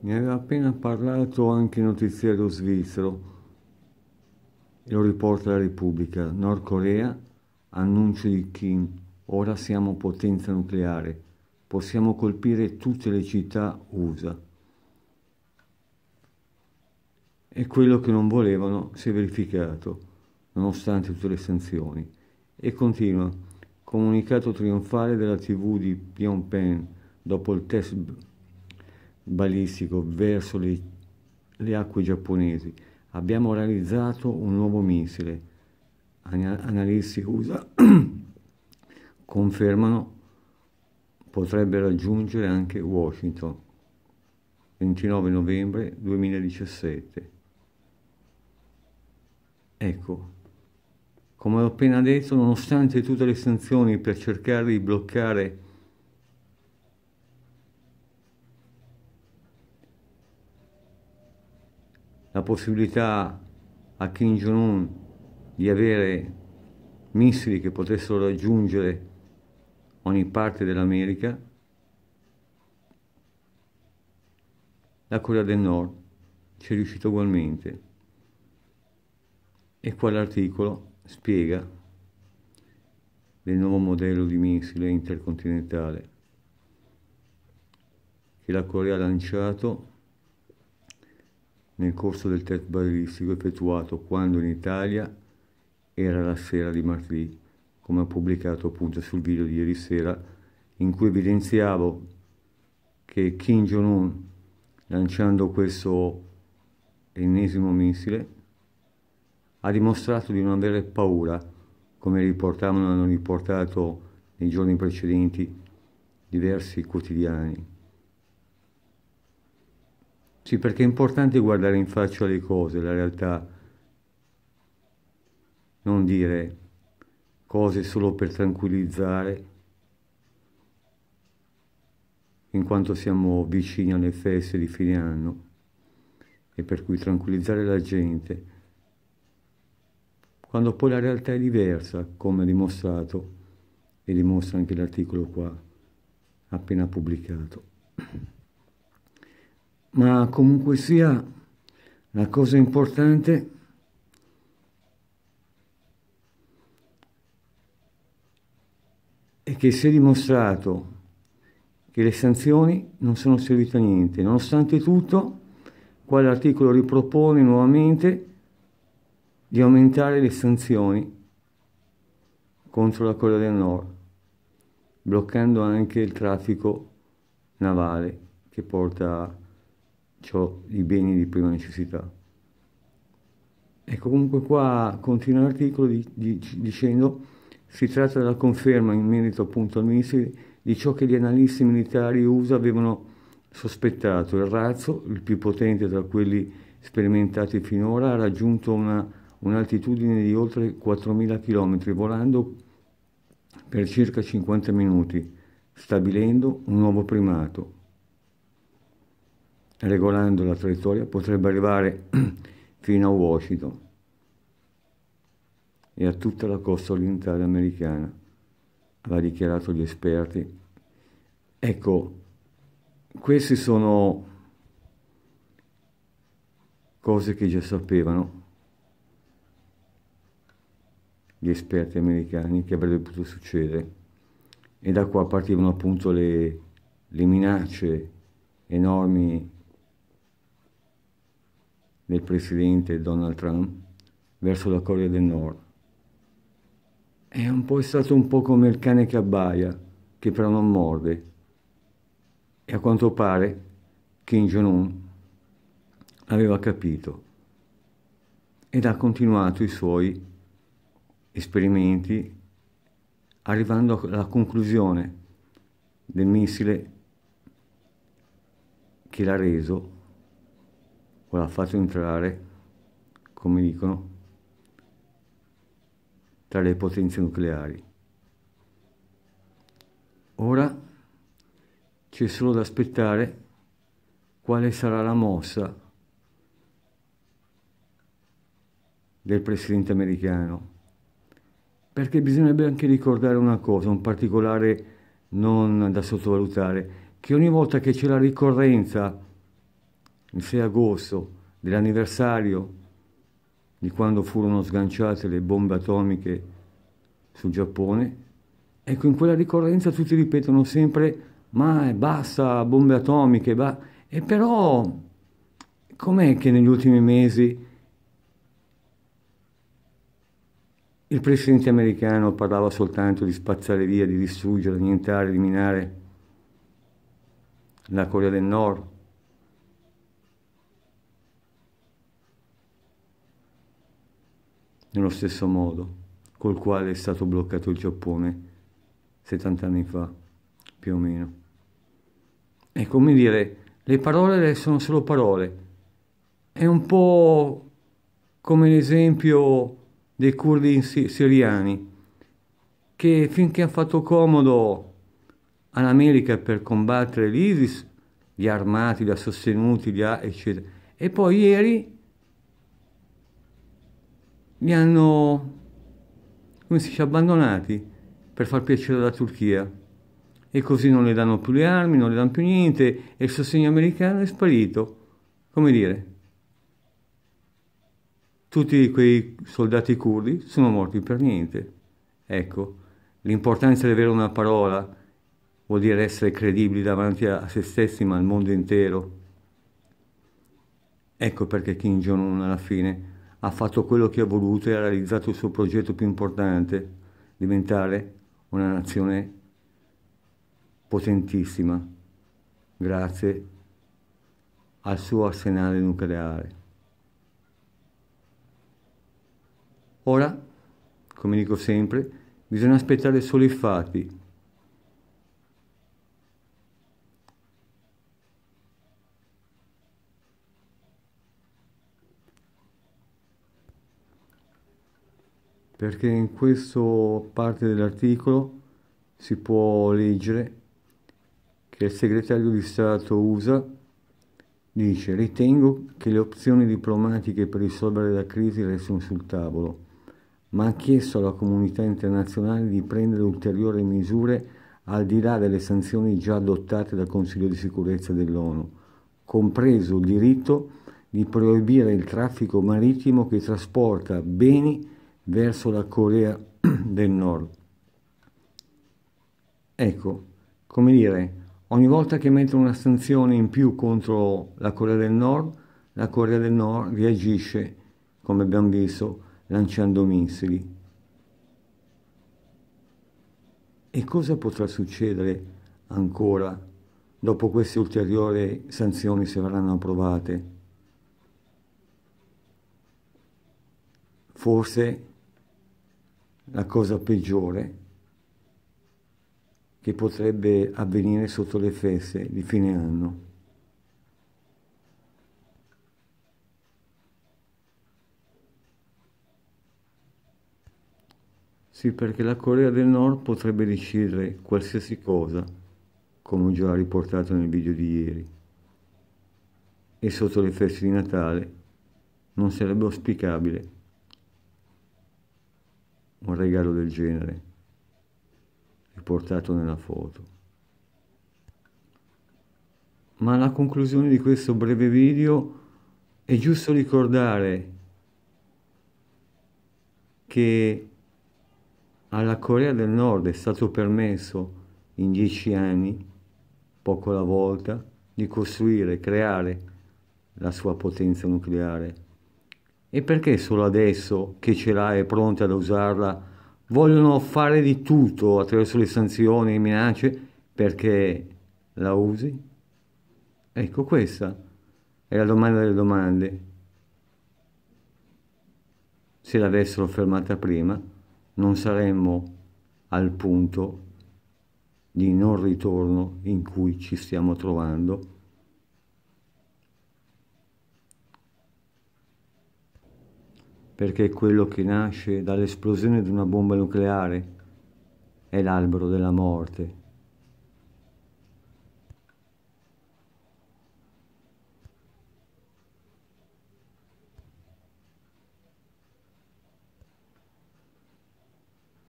Ne aveva appena parlato anche il notiziero svizzero, lo riporta la Repubblica. Nord Corea, annuncio di Kim, ora siamo potenza nucleare, possiamo colpire tutte le città USA. E quello che non volevano si è verificato, nonostante tutte le sanzioni. E continua, comunicato trionfale della TV di Pyongyang dopo il test balistico verso le, le acque giapponesi. Abbiamo realizzato un nuovo missile. Analisti USA confermano potrebbe raggiungere anche Washington. 29 novembre 2017. Ecco, come ho appena detto, nonostante tutte le sanzioni per cercare di bloccare la possibilità a Kim Jong-un di avere missili che potessero raggiungere ogni parte dell'America, la Corea del Nord ci è riuscita ugualmente. E qua l'articolo spiega del nuovo modello di missile intercontinentale che la Corea ha lanciato nel corso del test balistico effettuato quando in Italia era la sera di martedì, come ho pubblicato appunto sul video di ieri sera, in cui evidenziavo che Kim Jong-un lanciando questo ennesimo missile ha dimostrato di non avere paura, come riportavano hanno riportato nei giorni precedenti diversi quotidiani sì, perché è importante guardare in faccia le cose, la realtà, non dire cose solo per tranquillizzare, in quanto siamo vicini alle feste di fine anno e per cui tranquillizzare la gente, quando poi la realtà è diversa, come dimostrato e dimostra anche l'articolo qua appena pubblicato ma comunque sia la cosa importante è che si è dimostrato che le sanzioni non sono servite a niente. Nonostante tutto, qua l'articolo ripropone nuovamente di aumentare le sanzioni contro la Corea del Nord, bloccando anche il traffico navale che porta a ciò, i beni di prima necessità. Ecco, comunque qua continua l'articolo di, di, dicendo si tratta della conferma in merito appunto al missile di ciò che gli analisti militari USA avevano sospettato. Il razzo, il più potente tra quelli sperimentati finora, ha raggiunto un'altitudine di oltre 4.000 km volando per circa 50 minuti, stabilendo un nuovo primato, regolando la traiettoria, potrebbe arrivare fino a Washington e a tutta la costa orientale americana, aveva dichiarato gli esperti. Ecco, queste sono cose che già sapevano gli esperti americani che avrebbe potuto succedere e da qua partivano appunto le, le minacce enormi del presidente Donald Trump verso la Corea del Nord. È un po' stato un po' come il cane che abbaia, che però non morde. E a quanto pare Kim Jong-un aveva capito ed ha continuato i suoi esperimenti arrivando alla conclusione del missile che l'ha reso o l'ha fatto entrare, come dicono, tra le potenze nucleari. Ora c'è solo da aspettare quale sarà la mossa del presidente americano. Perché bisognerebbe anche ricordare una cosa, un particolare non da sottovalutare, che ogni volta che c'è la ricorrenza il 6 agosto dell'anniversario di quando furono sganciate le bombe atomiche sul Giappone, ecco in quella ricorrenza tutti ripetono sempre ma eh, basta bombe atomiche, ba e però com'è che negli ultimi mesi il presidente americano parlava soltanto di spazzare via, di distruggere, di annientare, minare la Corea del Nord? nello stesso modo col quale è stato bloccato il Giappone 70 anni fa, più o meno. E come dire, le parole sono solo parole. È un po' come l'esempio dei curdi siriani, che finché ha fatto comodo all'America per combattere l'ISIS, li ha armati, li ha sostenuti, gli ha, eccetera. E poi ieri li hanno, come si dice, abbandonati per far piacere alla Turchia. E così non le danno più le armi, non le danno più niente, e il sostegno americano è sparito. Come dire, tutti quei soldati curdi sono morti per niente. Ecco, l'importanza di avere una parola vuol dire essere credibili davanti a se stessi, ma al mondo intero. Ecco perché Kim Jong-un alla fine ha fatto quello che ha voluto e ha realizzato il suo progetto più importante, diventare una nazione potentissima grazie al suo arsenale nucleare. Ora, come dico sempre, bisogna aspettare solo i fatti perché in questa parte dell'articolo si può leggere che il segretario di Stato USA dice ritengo che le opzioni diplomatiche per risolvere la crisi restino sul tavolo, ma ha chiesto alla comunità internazionale di prendere ulteriori misure al di là delle sanzioni già adottate dal Consiglio di sicurezza dell'ONU, compreso il diritto di proibire il traffico marittimo che trasporta beni verso la Corea del Nord. Ecco, come dire, ogni volta che mettono una sanzione in più contro la Corea del Nord, la Corea del Nord reagisce, come abbiamo visto, lanciando missili. E cosa potrà succedere ancora dopo queste ulteriori sanzioni se verranno approvate? Forse la cosa peggiore che potrebbe avvenire sotto le feste di fine anno. Sì, perché la Corea del Nord potrebbe decidere qualsiasi cosa, come ho già riportato nel video di ieri. E sotto le feste di Natale non sarebbe auspicabile un regalo del genere riportato nella foto. Ma alla conclusione di questo breve video è giusto ricordare che alla Corea del Nord è stato permesso in dieci anni, poco alla volta, di costruire, creare la sua potenza nucleare e perché solo adesso che ce l'ha e è pronta ad usarla, vogliono fare di tutto attraverso le sanzioni e le minacce perché la usi? Ecco, questa è la domanda delle domande. Se l'avessero fermata prima, non saremmo al punto di non ritorno in cui ci stiamo trovando perché è quello che nasce dall'esplosione di una bomba nucleare, è l'albero della morte.